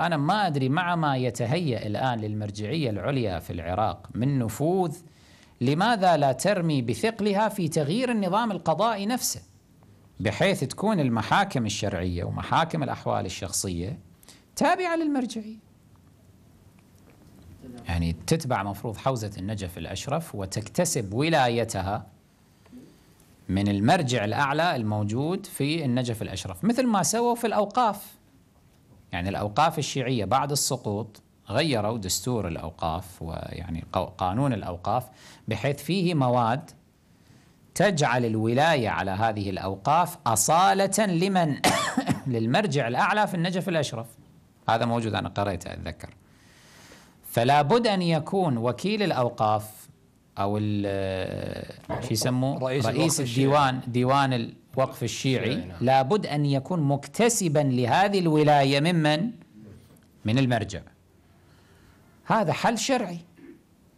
فأنا ما أدري مع ما يتهيأ الآن للمرجعية العليا في العراق من نفوذ لماذا لا ترمي بثقلها في تغيير النظام القضائي نفسه بحيث تكون المحاكم الشرعية ومحاكم الأحوال الشخصية تابعة للمرجعية يعني تتبع مفروض حوزة النجف الأشرف وتكتسب ولايتها من المرجع الأعلى الموجود في النجف الأشرف مثل ما سووا في الأوقاف يعني الأوقاف الشيعية بعد السقوط غيروا دستور الأوقاف ويعني قانون الأوقاف بحيث فيه مواد تجعل الولاية على هذه الأوقاف أصالة لمن للمرجع الأعلى في النجف الأشرف هذا موجود أنا قريته أتذكر فلا بد أن يكون وكيل الأوقاف أو شو يسموه رئيس, رئيس الديوان ديوان وقف الشيعي نعم. لابد أن يكون مكتسبا لهذه الولاية ممن؟ من المرجع هذا حل شرعي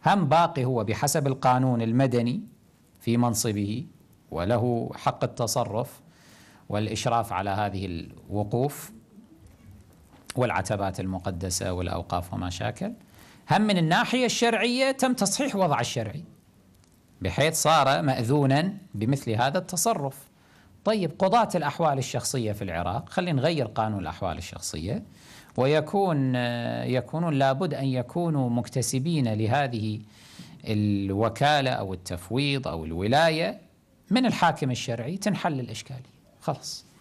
هم باقي هو بحسب القانون المدني في منصبه وله حق التصرف والإشراف على هذه الوقوف والعتبات المقدسة والأوقاف وما شاكل هم من الناحية الشرعية تم تصحيح وضع الشرعي بحيث صار مأذونا بمثل هذا التصرف طيب قضاة الأحوال الشخصية في العراق خلينا نغير قانون الأحوال الشخصية ويكون آه، يكونون لابد أن يكونوا مكتسبين لهذه الوكالة أو التفويض أو الولاية من الحاكم الشرعي تنحل الإشكالية خلاص